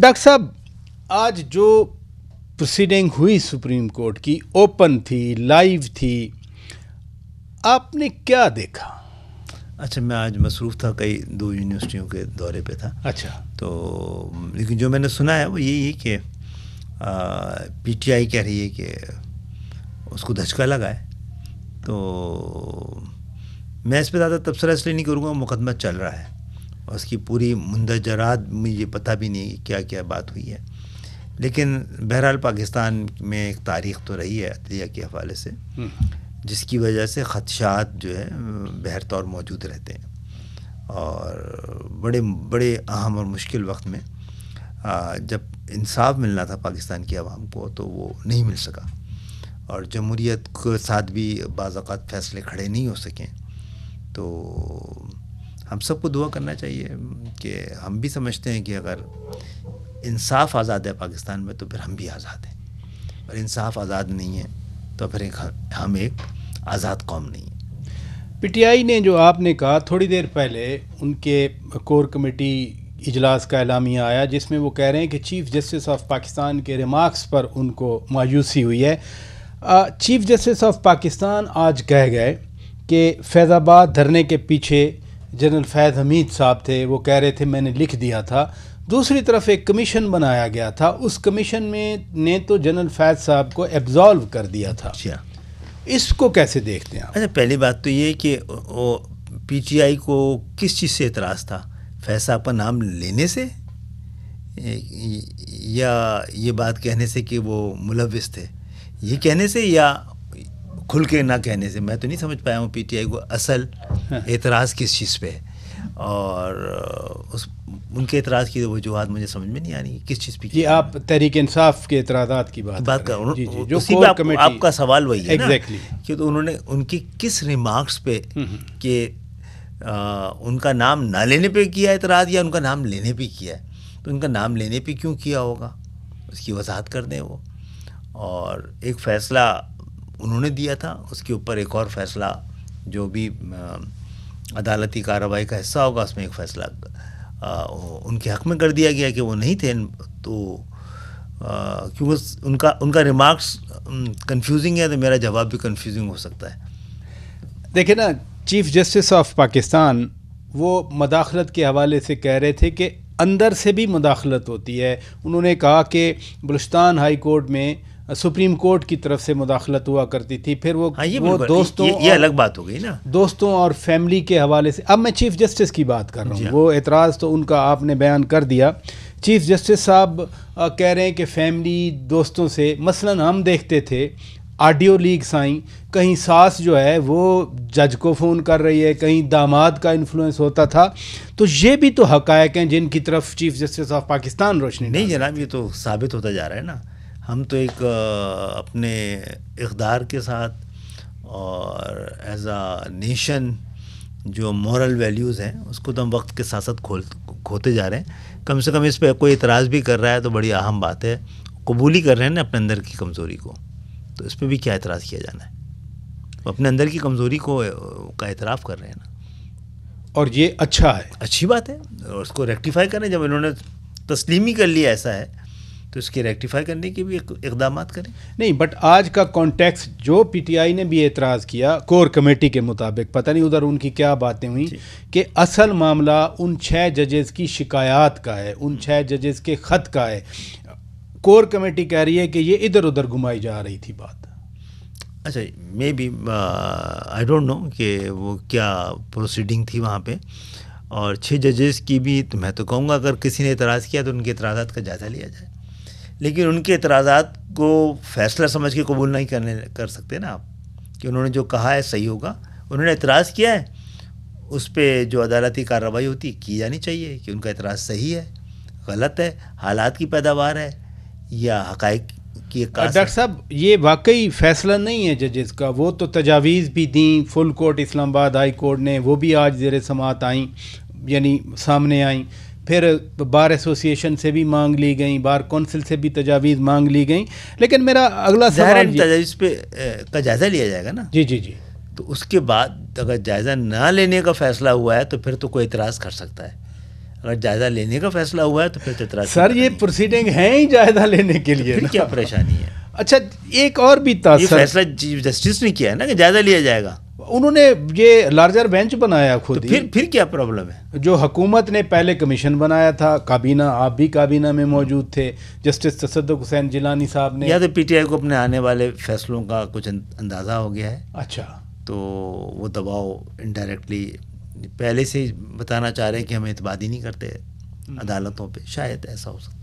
Doctor साहब आज जो प्रोसीडिंग हुई सुप्रीम कोर्ट की ओपन थी लाइव थी आपने क्या देखा अच्छा मैं आज मसरूफ़ था कई दो यूनिवर्सिटियों के दौरे पे था अच्छा तो लेकिन जो मैंने सुना है वो यही है कि पीटीआई कह रही है कि उसको धचका लगा है तो मैं इस पर ज़्यादा तबसरा इसलिए नहीं करूँगा मुकदमा चल रहा है उसकी पूरी मुंदजरात मुझे पता भी नहीं क्या क्या बात हुई है लेकिन बहरहाल पाकिस्तान में एक तारीख तो रही है अदलिया के हवाले से हम्म। जिसकी वजह से ख़दशात जो है बहर तौर मौजूद रहते हैं और बड़े बड़े अहम और मुश्किल वक्त में जब इंसाफ मिलना था पाकिस्तान की आवाम को तो वो नहीं मिल सका और जमहूरीत के साथ भी बाज़ात फ़ैसले खड़े नहीं हो सकें तो हम सबको दुआ करना चाहिए कि हम भी समझते हैं कि अगर इंसाफ आज़ाद है पाकिस्तान में तो फिर हम भी आज़ाद हैं पर इंसाफ आज़ाद नहीं है तो फिर एक हम एक आज़ाद कौम नहीं है पीटीआई ने जो आपने कहा थोड़ी देर पहले उनके कोर कमेटी इजलास का एलामिया आया जिसमें वो कह रहे हैं कि चीफ़ जस्टिस ऑफ पाकिस्तान के रिमार्क्स पर उनको मायूसी हुई है चीफ़ जस्टिस ऑफ पाकिस्तान आज कह गए कि फैज़ाबाद धरने के पीछे जनरल फैज़ हमीद साहब थे वो कह रहे थे मैंने लिख दिया था दूसरी तरफ एक कमीशन बनाया गया था उस कमीशन में ने तो जनरल फैज साहब को एब्जॉल्व कर दिया था अच्छा इसको कैसे देखते हैं अच्छा पहली बात तो ये कि पीटीआई को किस चीज़ से एतराज़ था फैज साहब का नाम लेने से या ये बात कहने से कि वो मुलविस थे ये कहने से या खुल के ना कहने से मैं तो नहीं समझ पाया हूँ पी को असल एतराज़ किस चीज़ पे है और उस उनके एतराज़ की वजूहत मुझे समझ में नहीं आ रही किस चीज़ पे ये आप तहरीक इंसाफ के एतराजा की बात बात कर आप, आपका सवाल वही है exactly. कि तो उन्होंने उनकी किस रिमार्क्स पे हम्म, हम्म। कि उनका नाम ना लेने पे किया एतराज़ या उनका नाम लेने पे किया तो उनका नाम लेने पे क्यों किया होगा उसकी वजाहत कर दें वो और एक फ़ैसला उन्होंने दिया था उसके ऊपर एक और फ़ैसला जो भी अदालती कार्रवाई का हिस्सा होगा उसमें एक फैसला उनके हक में कर दिया गया कि वो नहीं थे तो क्योंकि उनका उनका रिमार्क्स कंफ्यूजिंग है तो मेरा जवाब भी कंफ्यूजिंग हो सकता है देखिए ना चीफ जस्टिस ऑफ पाकिस्तान वो मदाखलत के हवाले से कह रहे थे कि अंदर से भी मदाखलत होती है उन्होंने कहा कि बलुस्तान हाई कोर्ट में सुप्रीम कोर्ट की तरफ से मुदाखलत हुआ करती थी फिर वो हाँ ये वो दोस्तों ये, ये अलग बात हो गई ना दोस्तों और फैमिली के हवाले से अब मैं चीफ जस्टिस की बात कर रहा हूँ वो एतराज़ तो उनका आपने बयान कर दिया चीफ जस्टिस साहब कह रहे हैं कि फैमिली दोस्तों से मसलन हम देखते थे आडियो लीक साई कहीं सास जो है वो जज को फ़ोन कर रही है कहीं दामाद का इन्फ्लुएंस होता था तो ये भी तो हकायक हैं जिनकी तरफ चीफ जस्टिस ऑफ पाकिस्तान रोशनी नहीं जनाब ये तो साबित होता जा रहा है ना हम तो एक अपने इकदार के साथ और एज़ अ नेशन जो मॉरल वैल्यूज़ हैं उसको तो हम वक्त के साथ साथ खोल खोते जा रहे हैं कम से कम इस पर कोई इतराज़ भी कर रहा है तो बड़ी अहम बात है कबूल ही कर रहे हैं ना अपने अंदर की कमज़ोरी को तो इस पर भी क्या इतराज़ किया जाना है तो अपने अंदर की कमज़ोरी को का एतराफ़ कर रहे हैं ना और ये अच्छा है अच्छी बात है और उसको रेक्टिफाई करें जब इन्होंने तस्लीमी कर लिया ऐसा है तो इसके रेक्टिफाई करने की भी इकदाम करें नहीं बट आज का कॉन्टेक्स जो पीटीआई ने भी एतराज़ किया कोर कमेटी के मुताबिक पता नहीं उधर उनकी क्या बातें हुई कि असल मामला उन छः जजेस की शिकायत का है उन छः जजेस के ख़त का है कोर कमेटी कह रही है कि ये इधर उधर घुमाई जा रही थी बात अच्छा maybe I don't know कि वो क्या प्रोसीडिंग थी वहाँ पे और छः जजेस की भी तो मैं तो कहूँगा अगर किसी ने इतराज़ किया तो उनके इतराज़ात का जायज़ा लिया जाए लेकिन उनके एतराज़ात को फैसला समझ के कबूल नहीं करने कर सकते ना आप कि उन्होंने जो कहा है सही होगा उन्होंने एतराज़ किया है उस पर जो अदालती कार्रवाई होती की जानी चाहिए कि उनका एतराज़ सही है गलत है हालात की पैदावार है या हक की डॉक्टर साहब ये वाकई फैसला नहीं है जजेस का वो तो तजावीज़ भी दी full court Islamabad High Court ने वो भी आज जेर समात आई यानी सामने आई फिर बार एसोसिएशन से भी मांग ली गई बार कौंसिल से भी तजावीज़ मांग ली गई लेकिन मेरा अगला सवाल तजावीज़ पे का जायज़ा लिया जाएगा ना जी जी जी तो उसके बाद अगर जायज़ा ना लेने का फैसला हुआ है तो फिर तो कोई इतराज़ कर सकता है अगर जायज़ा लेने का फैसला हुआ है तो फिर तो इतराज़ सर ये प्रोसीडिंग है ही जायज़ा लेने के तो लिए क्या परेशानी है अच्छा एक और भी था फैसला चीफ जस्टिस ने किया है ना कि जायज़ा लिया जाएगा उन्होंने ये लार्जर बेंच बनाया खुद तो फिर फिर क्या प्रॉब्लम है जो हकूमत ने पहले कमीशन बनाया था काबीना आप भी काबीना में मौजूद थे जस्टिस तसद हुसैन जिलानी साहब ने या तो पीटीआई को अपने आने वाले फैसलों का कुछ अं- अंदाज़ा हो गया है अच्छा तो वो दबाव इनडायरेक्टली पहले से ही बताना चाह रहे हैं कि हम इतबादी ही नहीं करते हम्म। अदालतों पर शायद ऐसा हो सकता